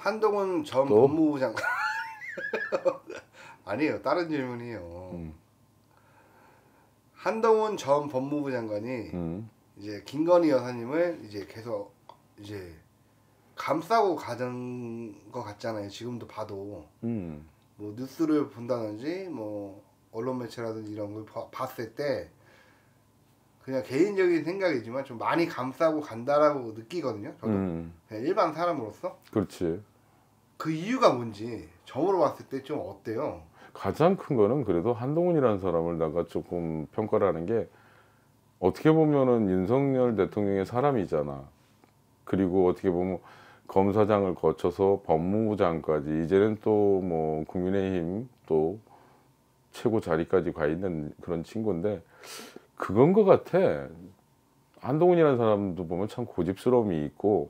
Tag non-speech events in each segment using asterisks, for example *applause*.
한동훈 전 또? 법무부 장관 *laughs* 아니에요 다른 질문이에요 음. 한동훈 전 법무부 장관이 음. 이제 김건희 여사님을 이제 계속 이제 감싸고 가던 것 같잖아요 지금도 봐도 음. 뭐 뉴스를 본다든지 뭐 언론 매체라든지 이런 걸 봐, 봤을 때 그냥 개인적인 생각이지만 좀 많이 감싸고 간다라고 느끼거든요. 저도 음. 그냥 일반 사람으로서. 그렇지. 그 이유가 뭔지 저으로 봤을 때 좀 어때요? 가장 큰 거는 그래도 한동훈이라는 사람을 내가 조금 평가를 하는 게 어떻게 보면은 윤석열 대통령의 사람이잖아. 그리고 어떻게 보면 검사장을 거쳐서 법무부장까지 이제는 또 뭐 국민의힘 또 최고 자리까지 가 있는 그런 친구인데 그건 것 같아. 한동훈이라는 사람도 보면 참 고집스러움이 있고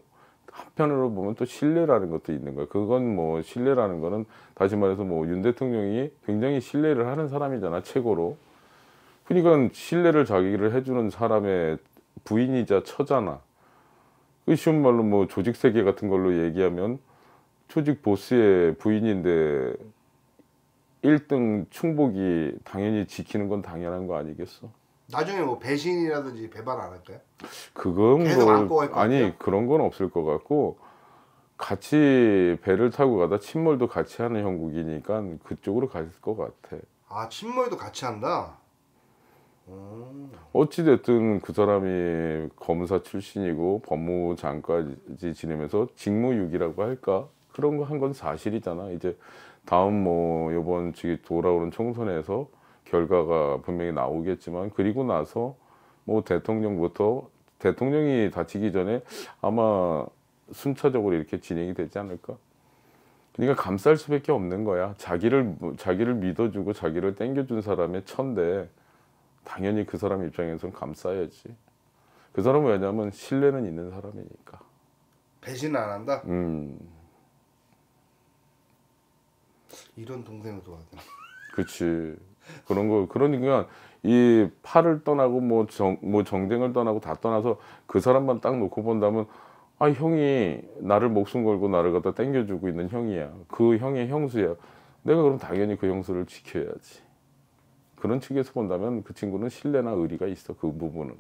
한편으로 보면 또 신뢰라는 것도 있는 거예요. 그건 뭐 신뢰라는 거는 다시 말해서 뭐 윤 대통령이 굉장히 신뢰를 하는 사람이잖아 최고로. 그러니까 신뢰를 자기를 해주는 사람의 부인이자 처잖아. 그 쉬운 말로 뭐 조직 세계 같은 걸로 얘기하면 조직 보스의 부인인데 1등 충복이 당연히 지키는 건 당연한 거 아니겠어? 나중에 뭐 배신이라든지 배반 안 할까요? 그건 계속 걸... 안고 갈 아니 그런 건 없을 것 같고 같이 배를 타고 가다 침몰도 같이 하는 형국이니까 그쪽으로 갈 것 같아. 아 침몰도 같이 한다. 어찌 됐든 그 사람이 검사 출신이고 법무장까지 지내면서 직무유기라고 할까 그런 거 한 건 사실이잖아. 이제 다음 뭐 이번 지금 돌아오는 총선에서 결과가 분명히 나오겠지만 그리고 나서 뭐 대통령부터 대통령이 다치기 전에 아마 순차적으로 이렇게 진행이 되지 않을까? 그러니까 감쌀 수밖에 없는 거야. 자기를 자기를 믿어주고 자기를 땡겨준 사람의 천데 당연히 그 사람 입장에선 감싸야지. 그 사람은 왜냐면 신뢰는 있는 사람이니까. 배신 안 한다. 음. 이런 동생을 도와야 그렇지. 그런 거 그러니까 이 팔을 떠나고 뭐, 정, 뭐 정쟁을 떠나고 다 떠나서 그 사람만 딱 놓고 본다면 아 형이 나를 목숨 걸고 나를 갖다 땡겨주고 있는 형이야 그 형의 형수야 내가 그럼 당연히 그 형수를 지켜야지 그런 측에서 본다면 그 친구는 신뢰나 의리가 있어 그 부분은